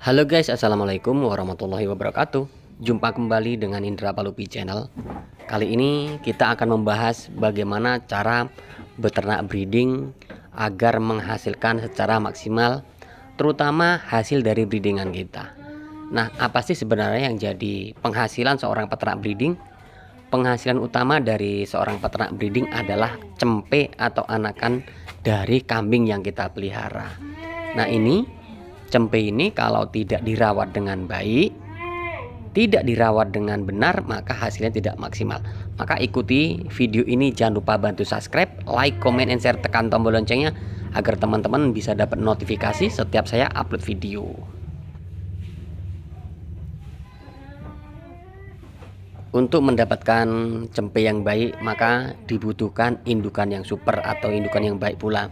Halo guys, Assalamualaikum warahmatullahi wabarakatuh Jumpa kembali dengan Indra Palupi Channel Kali ini kita akan membahas bagaimana cara beternak breeding Agar menghasilkan secara maksimal Terutama hasil dari breedingan kita Nah, apa sih sebenarnya yang jadi penghasilan seorang peternak breeding? Penghasilan utama dari seorang peternak breeding adalah cempe atau anakan dari kambing yang kita pelihara Nah ini Cempe ini kalau tidak dirawat dengan baik, tidak dirawat dengan benar, maka hasilnya tidak maksimal. Maka ikuti video ini, jangan lupa bantu subscribe, like, comment, and share, tekan tombol loncengnya agar teman-teman bisa dapat notifikasi setiap saya upload video. Untuk mendapatkan cempe yang baik, maka dibutuhkan indukan yang super atau indukan yang baik pula.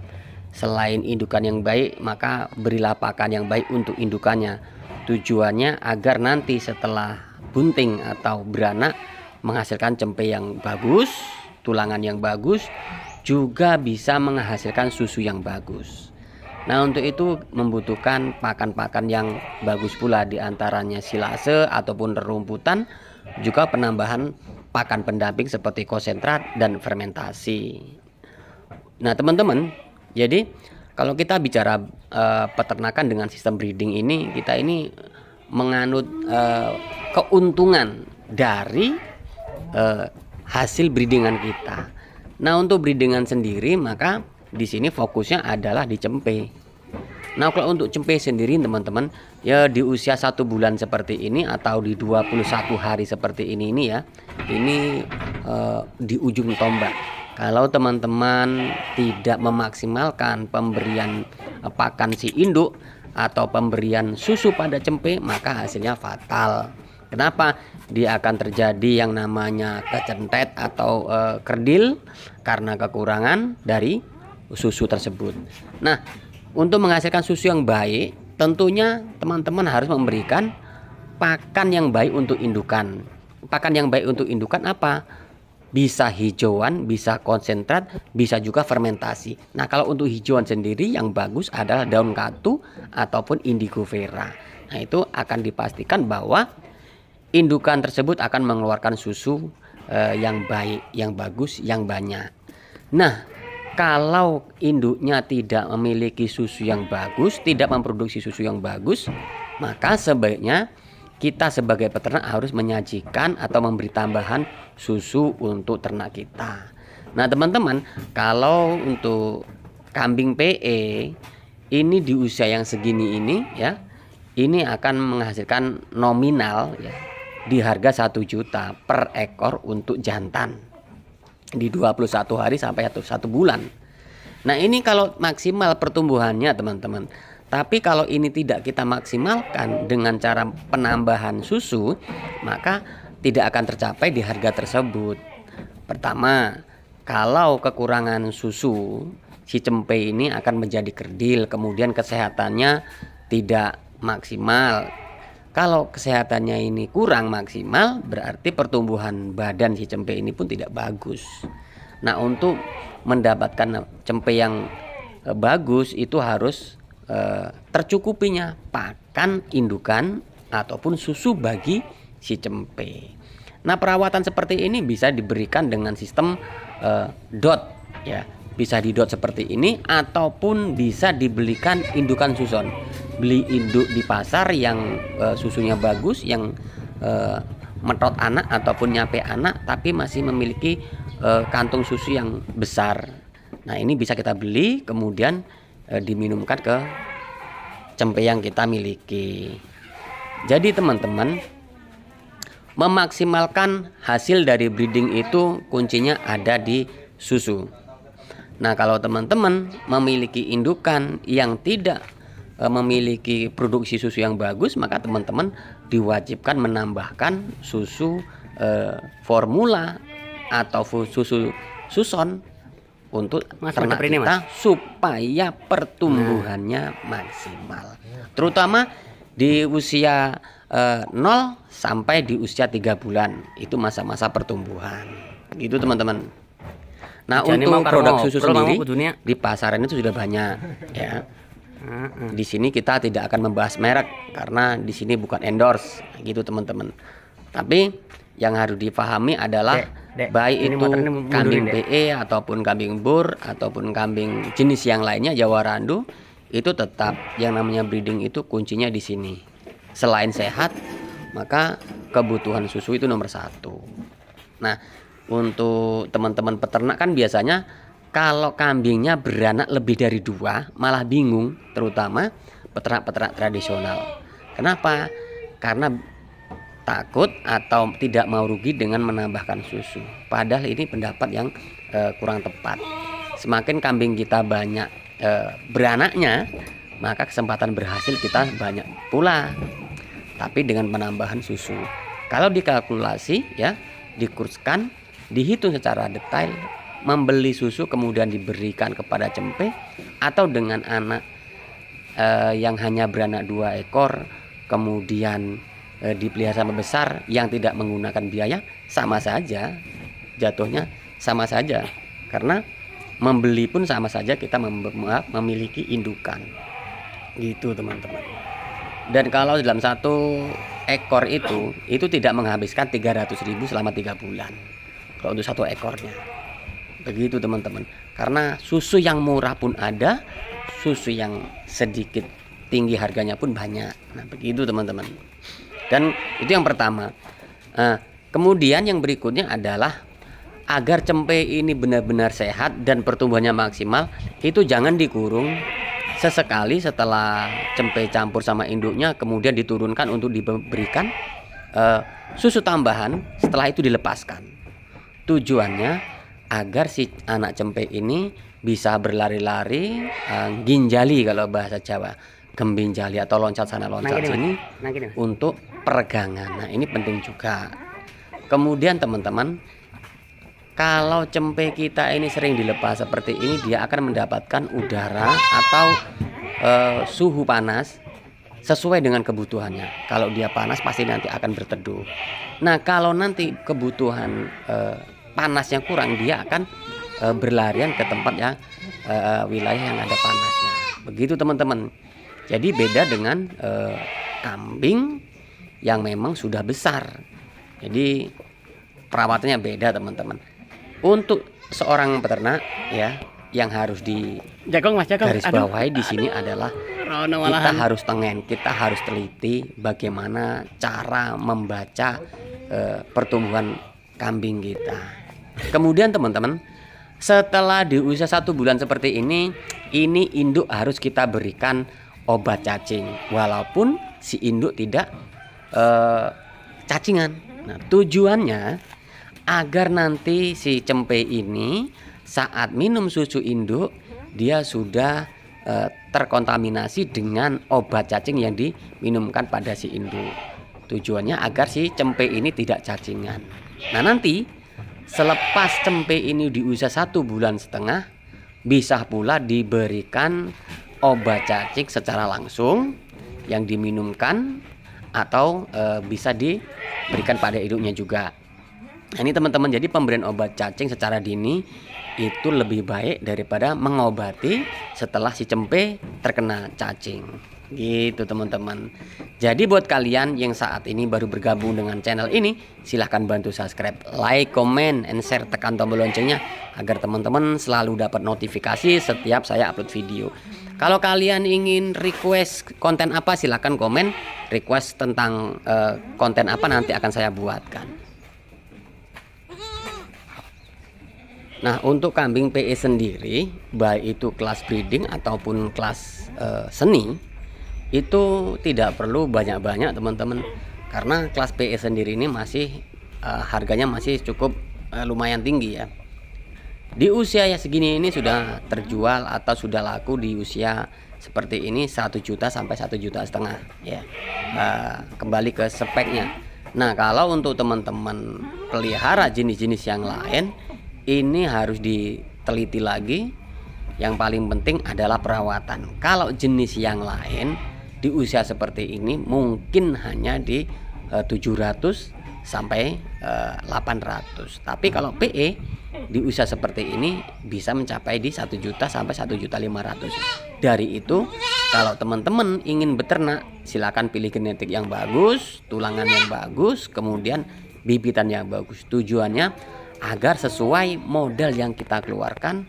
Selain indukan yang baik, maka berilah pakan yang baik untuk indukannya. Tujuannya agar nanti setelah bunting atau beranak menghasilkan cempe yang bagus, tulangan yang bagus, juga bisa menghasilkan susu yang bagus. Nah, untuk itu membutuhkan pakan-pakan yang bagus pula diantaranya silase ataupun rerumputan, juga penambahan pakan pendamping seperti konsentrat dan fermentasi. Nah, teman-teman, jadi kalau kita bicara uh, peternakan dengan sistem breeding ini, kita ini menganut uh, keuntungan dari uh, hasil breedingan kita. Nah untuk breedingan sendiri maka di sini fokusnya adalah di cempe. Nah kalau untuk cempe sendiri teman-teman ya di usia satu bulan seperti ini atau di 21 hari seperti ini ini ya ini uh, di ujung tombak kalau teman-teman tidak memaksimalkan pemberian eh, pakan si induk atau pemberian susu pada cempe maka hasilnya fatal kenapa dia akan terjadi yang namanya kecentet atau e, kerdil karena kekurangan dari susu tersebut nah untuk menghasilkan susu yang baik tentunya teman-teman harus memberikan pakan yang baik untuk indukan pakan yang baik untuk indukan apa bisa hijauan, bisa konsentrat, bisa juga fermentasi. Nah, kalau untuk hijauan sendiri yang bagus adalah daun katu ataupun indigo vera. Nah, itu akan dipastikan bahwa indukan tersebut akan mengeluarkan susu eh, yang baik, yang bagus, yang banyak. Nah, kalau induknya tidak memiliki susu yang bagus, tidak memproduksi susu yang bagus, maka sebaiknya kita sebagai peternak harus menyajikan atau memberi tambahan susu untuk ternak kita. Nah, teman-teman, kalau untuk kambing PE ini di usia yang segini ini ya, ini akan menghasilkan nominal ya di harga 1 juta per ekor untuk jantan di 21 hari sampai 1 bulan. Nah, ini kalau maksimal pertumbuhannya, teman-teman tapi kalau ini tidak kita maksimalkan dengan cara penambahan susu, maka tidak akan tercapai di harga tersebut. Pertama, kalau kekurangan susu, si cempe ini akan menjadi kerdil, kemudian kesehatannya tidak maksimal. Kalau kesehatannya ini kurang maksimal, berarti pertumbuhan badan si cempe ini pun tidak bagus. Nah, untuk mendapatkan cempe yang eh, bagus itu harus Eh, tercukupinya pakan indukan ataupun susu bagi si cempe. Nah, perawatan seperti ini bisa diberikan dengan sistem eh, dot ya. Bisa di dot seperti ini ataupun bisa dibelikan indukan susun. Beli induk di pasar yang eh, susunya bagus yang eh, metot anak ataupun nyape anak tapi masih memiliki eh, kantung susu yang besar. Nah, ini bisa kita beli kemudian Eh, diminumkan ke cempe yang kita miliki. Jadi teman-teman memaksimalkan hasil dari breeding itu kuncinya ada di susu. Nah, kalau teman-teman memiliki indukan yang tidak eh, memiliki produksi susu yang bagus, maka teman-teman diwajibkan menambahkan susu eh, formula atau susu suson untuk Mas, ternak ini, mas. supaya pertumbuhannya hmm. maksimal terutama di usia eh, 0 sampai di usia 3 bulan itu masa-masa pertumbuhan itu teman-teman nah Jadi untuk produk susu sendiri dunia. di pasaran itu sudah banyak ya di sini kita tidak akan membahas merek karena di sini bukan endorse gitu teman-teman tapi yang harus dipahami adalah dek, dek. baik itu kambing dek. BE ataupun kambing bur ataupun kambing jenis yang lainnya Jawa Randu itu tetap yang namanya breeding itu kuncinya di sini. Selain sehat, maka kebutuhan susu itu nomor satu. Nah, untuk teman-teman peternak kan biasanya kalau kambingnya beranak lebih dari dua malah bingung, terutama peternak-peternak tradisional. Kenapa? Karena takut atau tidak mau rugi dengan menambahkan susu. Padahal ini pendapat yang e, kurang tepat. Semakin kambing kita banyak e, beranaknya, maka kesempatan berhasil kita banyak pula. Tapi dengan penambahan susu. Kalau dikalkulasi ya, dikurskan, dihitung secara detail, membeli susu kemudian diberikan kepada cempe atau dengan anak e, yang hanya beranak dua ekor kemudian eh, dipelihara sama besar yang tidak menggunakan biaya sama saja jatuhnya sama saja karena membeli pun sama saja kita mem memiliki indukan gitu teman-teman dan kalau dalam satu ekor itu itu tidak menghabiskan 300 ribu selama tiga bulan kalau untuk satu ekornya begitu teman-teman karena susu yang murah pun ada susu yang sedikit tinggi harganya pun banyak nah begitu teman-teman dan itu yang pertama. Uh, kemudian yang berikutnya adalah agar cempe ini benar-benar sehat dan pertumbuhannya maksimal, itu jangan dikurung sesekali setelah cempe campur sama induknya kemudian diturunkan untuk diberikan uh, susu tambahan setelah itu dilepaskan. Tujuannya agar si anak cempe ini bisa berlari-lari uh, ginjali kalau bahasa Jawa, gembinjali atau loncat sana loncat nah, sini nah, untuk peregangan. Nah, ini penting juga. Kemudian teman-teman, kalau cempe kita ini sering dilepas seperti ini, dia akan mendapatkan udara atau eh, suhu panas sesuai dengan kebutuhannya. Kalau dia panas pasti nanti akan berteduh. Nah, kalau nanti kebutuhan eh, panasnya kurang, dia akan eh, berlarian ke tempat yang eh, wilayah yang ada panasnya. Begitu teman-teman. Jadi beda dengan eh, kambing yang memang sudah besar. Jadi perawatannya beda teman-teman. Untuk seorang peternak ya yang harus di Jagong Mas Jagong garis bawahi di sini adalah kita harus tengen, kita harus teliti bagaimana cara membaca uh, pertumbuhan kambing kita. Kemudian teman-teman, setelah di usia satu bulan seperti ini, ini induk harus kita berikan obat cacing, walaupun si induk tidak Eh, cacingan. Nah, tujuannya agar nanti si cempe ini saat minum susu induk dia sudah e, terkontaminasi dengan obat cacing yang diminumkan pada si induk. Tujuannya agar si cempe ini tidak cacingan. Nah, nanti selepas cempe ini usia satu bulan setengah bisa pula diberikan obat cacing secara langsung yang diminumkan atau e, bisa diberikan pada hidupnya juga. Nah, ini teman-teman jadi pemberian obat cacing secara dini itu lebih baik daripada mengobati setelah si cempe terkena cacing. Gitu teman-teman. Jadi buat kalian yang saat ini baru bergabung dengan channel ini, silahkan bantu subscribe, like, comment, and share tekan tombol loncengnya agar teman-teman selalu dapat notifikasi setiap saya upload video. Kalau kalian ingin request konten apa silahkan komen request tentang uh, konten apa nanti akan saya buatkan. Nah untuk kambing PE sendiri baik itu kelas breeding ataupun kelas uh, seni itu tidak perlu banyak-banyak teman-teman karena kelas PE sendiri ini masih uh, harganya masih cukup uh, lumayan tinggi ya di usia yang segini ini sudah terjual atau sudah laku di usia seperti ini satu juta sampai satu juta setengah ya uh, kembali ke speknya nah kalau untuk teman-teman pelihara jenis-jenis yang lain ini harus diteliti lagi yang paling penting adalah perawatan kalau jenis yang lain di usia seperti ini mungkin hanya di 700 eh, sampai uh, eh, 800. Tapi kalau PE di usia seperti ini bisa mencapai di 1 juta sampai 1 juta 500. Dari itu kalau teman-teman ingin beternak silakan pilih genetik yang bagus, tulangan yang bagus, kemudian bibitan yang bagus. Tujuannya agar sesuai modal yang kita keluarkan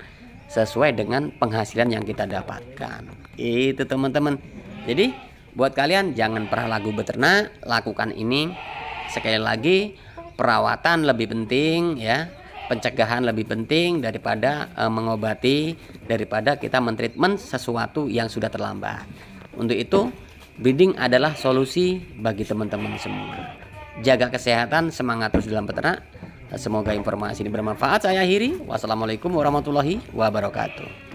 sesuai dengan penghasilan yang kita dapatkan. Itu teman-teman. Jadi buat kalian jangan pernah lagu beternak, lakukan ini Sekali lagi, perawatan lebih penting ya. Pencegahan lebih penting daripada e, mengobati, daripada kita mentreatment sesuatu yang sudah terlambat. Untuk itu, breeding adalah solusi bagi teman-teman semua. Jaga kesehatan, semangat terus dalam peternak. Semoga informasi ini bermanfaat. Saya akhiri. Wassalamualaikum warahmatullahi wabarakatuh.